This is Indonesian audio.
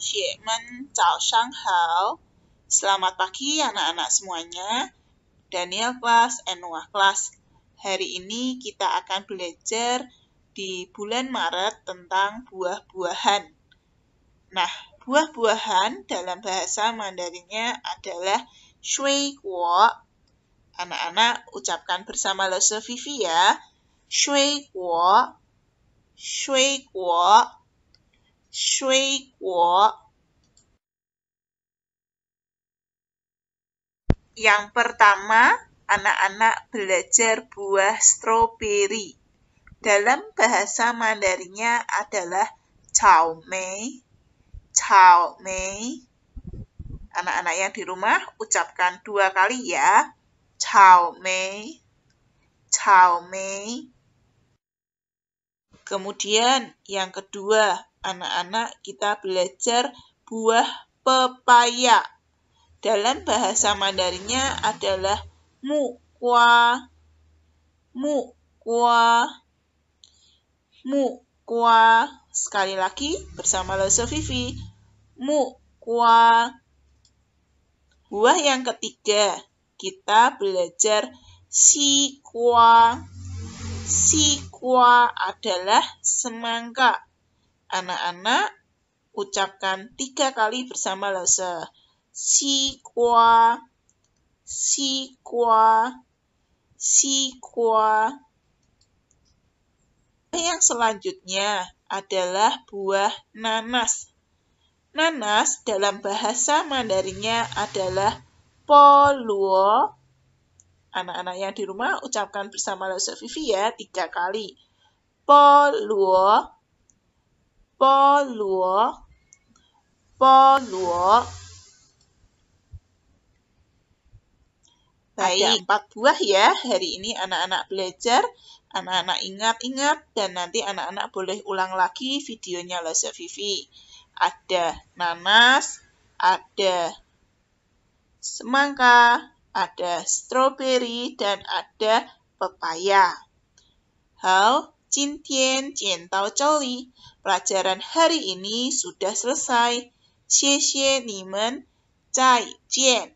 Cik Men Cao Shang Hao. Selamat pagi anak-anak semuanya. Daniel kelas and Noah kelas. Hari ini kita akan belajar di bulan Maret tentang buah-buahan. Nah, buah-buahan dalam bahasa Mandarinnya adalah shui guo. Anak-anak ucapkan bersama Lose Vivi ya. Shui guo. Shui guo. 水果，yang Yang pertama, anak-anak belajar buah stroberi. Dalam bahasa Mandarinnya adalah Chao Mei. Chao Mei. Anak-anak yang di rumah ucapkan dua kali ya. Chao Mei. Chao Mei. Kemudian yang kedua, anak-anak kita belajar buah pepaya. Dalam bahasa Mandarinnya adalah mu kwa mu kwa sekali lagi bersama Loso Vivi mu buah yang ketiga kita belajar si kwa si kwa adalah semangka Anak-anak, ucapkan tiga kali bersama lause Si kua, si kua, si kua. Yang selanjutnya adalah buah nanas. Nanas dalam bahasa Mandarinnya adalah poluo. Anak-anak yang di rumah ucapkan bersama lause Vivi ya tiga kali. Poluo. 波罗波罗 Baik. Ada empat buah ya. Hari ini anak-anak belajar, anak-anak ingat-ingat, dan nanti anak-anak boleh ulang lagi videonya Lasa Vivi. Ada nanas, ada semangka, ada stroberi, dan ada pepaya. How? Jintian Jian Tao Pelajaran hari ini sudah selesai. Xie xie ni men. Zai jian.